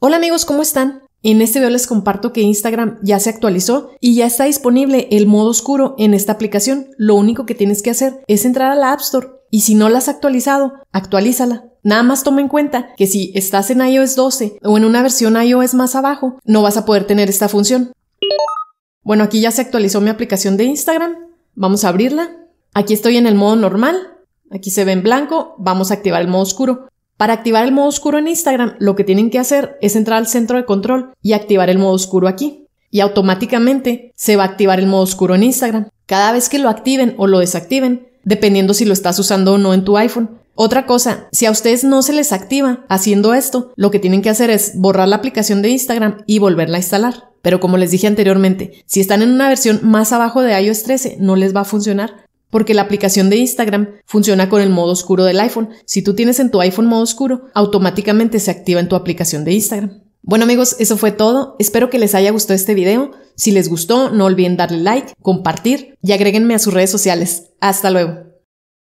Hola amigos, ¿cómo están? En este video les comparto que Instagram ya se actualizó y ya está disponible el modo oscuro en esta aplicación. Lo único que tienes que hacer es entrar a la App Store y si no la has actualizado, actualízala. Nada más toma en cuenta que si estás en iOS 12 o en una versión iOS más abajo, no vas a poder tener esta función. Bueno, aquí ya se actualizó mi aplicación de Instagram. Vamos a abrirla. Aquí estoy en el modo normal. Aquí se ve en blanco. Vamos a activar el modo oscuro. Para activar el modo oscuro en Instagram, lo que tienen que hacer es entrar al centro de control y activar el modo oscuro aquí. Y automáticamente se va a activar el modo oscuro en Instagram. Cada vez que lo activen o lo desactiven, dependiendo si lo estás usando o no en tu iPhone. Otra cosa, si a ustedes no se les activa haciendo esto, lo que tienen que hacer es borrar la aplicación de Instagram y volverla a instalar. Pero como les dije anteriormente, si están en una versión más abajo de iOS 13 no les va a funcionar porque la aplicación de Instagram funciona con el modo oscuro del iPhone. Si tú tienes en tu iPhone modo oscuro, automáticamente se activa en tu aplicación de Instagram. Bueno amigos, eso fue todo. Espero que les haya gustado este video. Si les gustó, no olviden darle like, compartir y agréguenme a sus redes sociales. Hasta luego.